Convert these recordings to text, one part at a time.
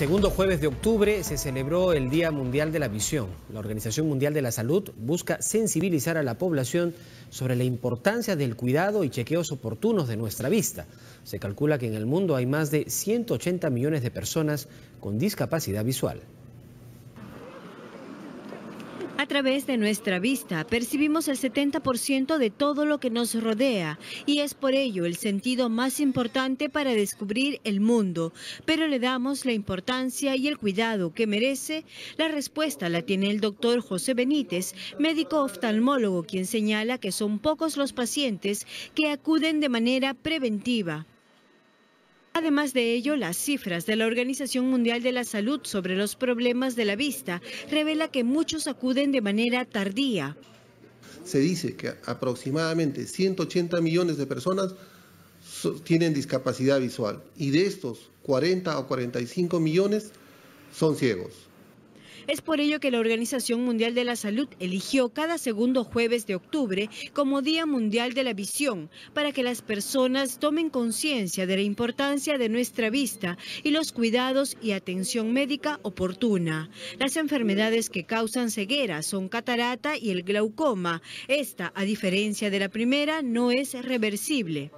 segundo jueves de octubre se celebró el Día Mundial de la Visión. La Organización Mundial de la Salud busca sensibilizar a la población sobre la importancia del cuidado y chequeos oportunos de nuestra vista. Se calcula que en el mundo hay más de 180 millones de personas con discapacidad visual. A través de nuestra vista percibimos el 70% de todo lo que nos rodea y es por ello el sentido más importante para descubrir el mundo, pero le damos la importancia y el cuidado que merece. La respuesta la tiene el doctor José Benítez, médico oftalmólogo, quien señala que son pocos los pacientes que acuden de manera preventiva Además de ello, las cifras de la Organización Mundial de la Salud sobre los problemas de la vista revela que muchos acuden de manera tardía. Se dice que aproximadamente 180 millones de personas tienen discapacidad visual y de estos 40 o 45 millones son ciegos. Es por ello que la Organización Mundial de la Salud eligió cada segundo jueves de octubre como Día Mundial de la Visión, para que las personas tomen conciencia de la importancia de nuestra vista y los cuidados y atención médica oportuna. Las enfermedades que causan ceguera son catarata y el glaucoma. Esta, a diferencia de la primera, no es reversible.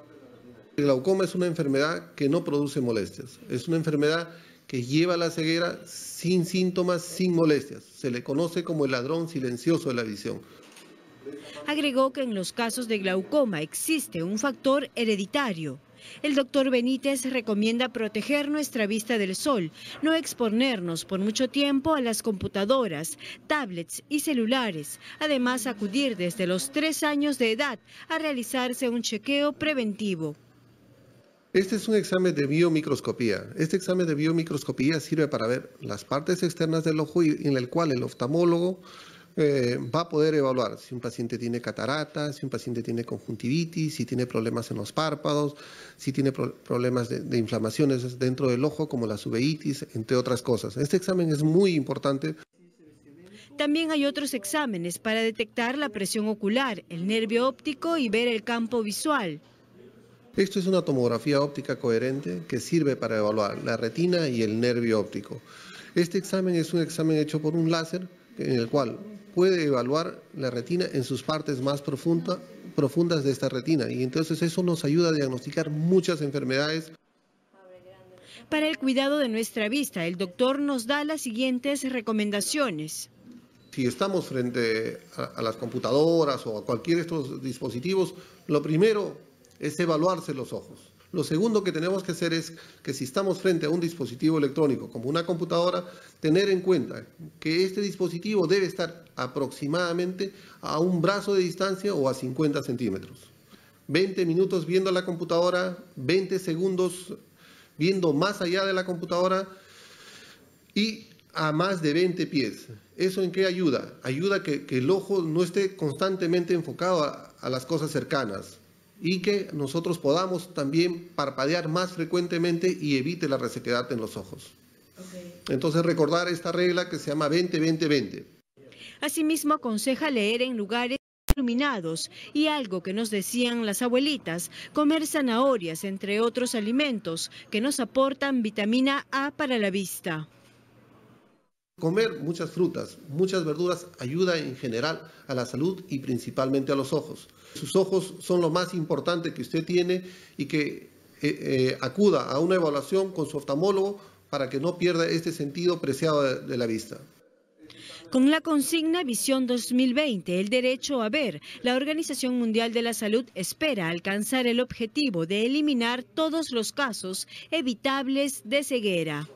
El glaucoma es una enfermedad que no produce molestias, es una enfermedad que lleva la ceguera sin síntomas, sin molestias. Se le conoce como el ladrón silencioso de la visión. Agregó que en los casos de glaucoma existe un factor hereditario. El doctor Benítez recomienda proteger nuestra vista del sol, no exponernos por mucho tiempo a las computadoras, tablets y celulares. Además, acudir desde los tres años de edad a realizarse un chequeo preventivo. Este es un examen de biomicroscopía. Este examen de biomicroscopía sirve para ver las partes externas del ojo y en el cual el oftalmólogo eh, va a poder evaluar si un paciente tiene catarata, si un paciente tiene conjuntivitis, si tiene problemas en los párpados, si tiene problemas de, inflamaciones dentro del ojo como la subeitis, entre otras cosas. Este examen es muy importante. También hay otros exámenes para detectar la presión ocular, el nervio óptico y ver el campo visual. Esto es una tomografía óptica coherente que sirve para evaluar la retina y el nervio óptico. Este examen es un examen hecho por un láser en el cual puede evaluar la retina en sus partes más profundas de esta retina y entonces eso nos ayuda a diagnosticar muchas enfermedades. Para el cuidado de nuestra vista, el doctor nos da las siguientes recomendaciones. Si estamos frente a, las computadoras o a cualquier de estos dispositivos, lo primero es evaluarse los ojos. Lo segundo que tenemos que hacer es que si estamos frente a un dispositivo electrónico como una computadora, tener en cuenta que este dispositivo debe estar aproximadamente a un brazo de distancia o a 50 centímetros. 20 minutos viendo la computadora, 20 segundos viendo más allá de la computadora y a más de 20 pies. ¿Eso en qué ayuda? Ayuda que, que el ojo no esté constantemente enfocado a las cosas cercanas y que nosotros podamos también parpadear más frecuentemente y evite la resequedad en los ojos. Entonces recordar esta regla que se llama 20-20-20. Asimismo aconseja leer en lugares iluminados y algo que nos decían las abuelitas, comer zanahorias entre otros alimentos que nos aportan vitamina A para la vista. Comer muchas frutas, muchas verduras ayuda en general a la salud y principalmente a los ojos. Sus ojos son lo más importante que usted tiene y que eh, eh, acuda a una evaluación con su oftalmólogo para que no pierda este sentido preciado de la vista. Con la consigna Visión 2020, el derecho a ver, la Organización Mundial de la Salud espera alcanzar el objetivo de eliminar todos los casos evitables de ceguera.